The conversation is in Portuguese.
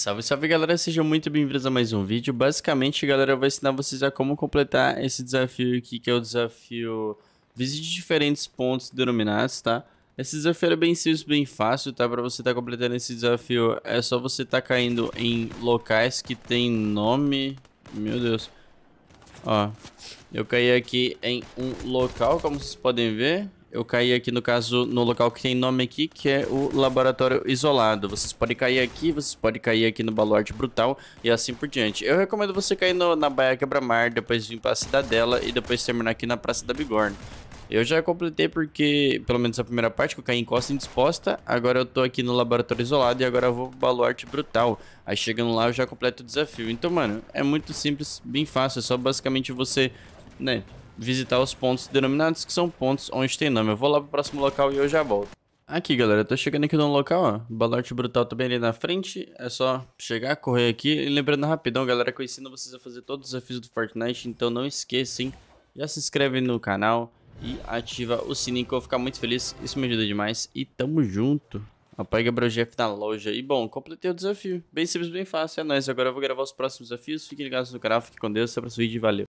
Salve, salve galera, sejam muito bem-vindos a mais um vídeo. Basicamente, galera, eu vou ensinar vocês a como completar esse desafio aqui, que é o desafio Visite diferentes pontos denominados, tá? Esse desafio é bem simples, bem fácil, tá? Pra você estar tá completando esse desafio, é só você estar tá caindo em locais que tem nome... Meu Deus. Ó, eu caí aqui em um local, como vocês podem ver. Eu caí aqui, no caso, no local que tem nome aqui, que é o Laboratório Isolado. Vocês podem cair aqui, vocês podem cair aqui no Baluarte Brutal e assim por diante. Eu recomendo você cair no, na Baía Quebra-Mar, depois vir pra Cidadela e depois terminar aqui na Praça da Bigorna. Eu já completei porque, pelo menos a primeira parte, que eu caí em costa indisposta. Agora eu tô aqui no laboratório isolado e agora eu vou pro baluarte brutal. Aí chegando lá eu já completo o desafio. Então, mano, é muito simples, bem fácil. É só basicamente você, né, visitar os pontos denominados, que são pontos onde tem nome. Eu vou lá pro próximo local e eu já volto. Aqui, galera, eu tô chegando aqui no local, ó. Balorte Brutal também ali na frente. É só chegar, correr aqui. E lembrando rapidão, galera, que eu ensino vocês a fazer todos os desafios do Fortnite. Então não esqueçam, já se inscreve no canal e ativa o sininho que eu vou ficar muito feliz. Isso me ajuda demais e tamo junto. Apoie Gabriel Jeff na loja. E bom, completei o desafio. Bem simples, bem fácil. É nóis. Agora eu vou gravar os próximos desafios. Fiquem ligados no canal, fiquem com Deus. Até o próximo vídeo e valeu.